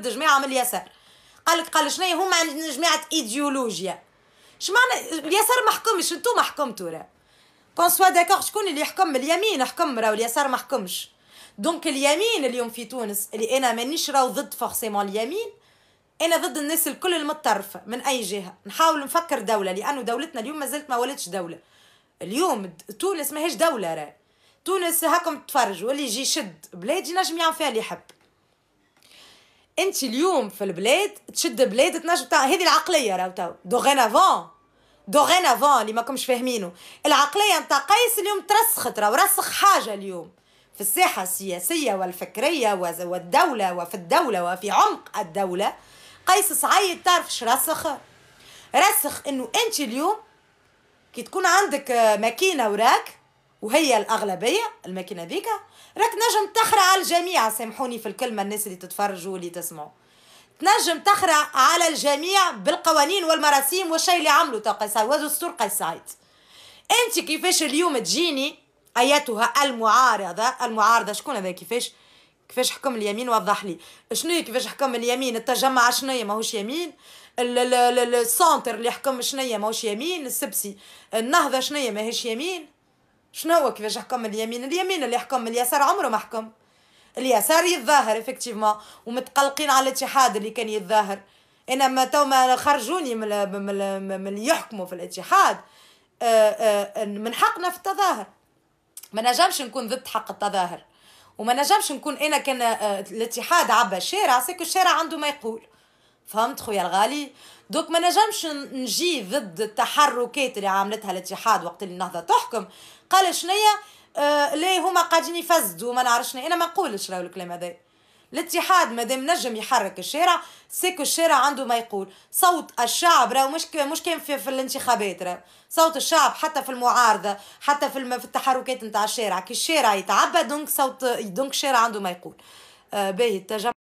ضد جماعه من اليسار قالك قال شنو هما جماعه ايديولوجيا شمعنى اليسار محكمش انتو محكمتو راه كون سوا داكوغ شكون اللي يحكم اليمين حكم راه اليسار ما حكمش دونك اليمين اليوم في تونس اللي انا مانيش راهو ضد فورسيمون اليمين انا ضد الناس الكل المتطرفه من اي جهه نحاول نفكر دوله لانه دولتنا اليوم مازالت ما ولدتش دوله اليوم تونس ماهيش دوله راه تونس هاكم تفرجوا اللي يجي يشد بلاد ينجم يعمل فيها اللي يحب انت اليوم في البلاد تشد بلاد تنجم هذه العقليه راهو تو دوغين افون اللي ماكمش فاهمينه العقليه نتاع قيس اليوم ترسخت راهو رسخ حاجه اليوم في الساحه السياسيه والفكريه والدوله وفي الدوله وفي عمق الدوله قيس سعيد تعرف رسخ رسخ انه انت اليوم كي تكون عندك ماكينه وراك وهي الاغلبيه الماكينه ذيك راك نجم تخرع على الجميع سامحوني في الكلمه الناس اللي تتفرجوا واللي تسمعوا تنجم تخرع على الجميع بالقوانين والمراسيم والشيء اللي عملوا تو قيصاي ودستور سعيد انت كيفاش اليوم تجيني ايتها المعارضه المعارضه شكون هذا كيفاش كيفاش حكم اليمين وضح لي شنو كيفاش حكم اليمين التجمع شنو هي ماهوش يمين السونتر اللي حكم شنو هي ماهوش يمين السبسي النهضه شنو هي ماهيش يمين شنو هو كيفاش حكم اليمين اليمين اللي حكم اليسار عمره ما حكم اليسار يتظاهر افكتيفمون ومتقلقين على الاتحاد اللي كان يتظاهر انا ما تو ما خرجوني من من من يحكموا في الاتحاد آه، آه، من حقنا في التظاهر ما نجمش نكون ضد حق التظاهر وما نجمش نكون انا كان آه، الاتحاد عبى الشارع سيكو الشارع عنده ما يقول فهمت خويا الغالي دوك ما نجمش نجي ضد التحركات اللي عملتها الاتحاد وقت اللي النهضه تحكم قال شنيا آه ليه هما قاعدين يفسدوا ما نعرفش انا ما نقولش راهو الكلام هذا الاتحاد مادام نجم يحرك الشارع سيكو الشارع عنده ما يقول صوت الشعب راهو مش مش كان في, في الانتخابات راهو صوت الشعب حتى في المعارضه حتى في في التحركات نتاع الشارع كي الشارع يتعبى دونك صوت دونك الشارع عنده ما يقول آه باهي التجمع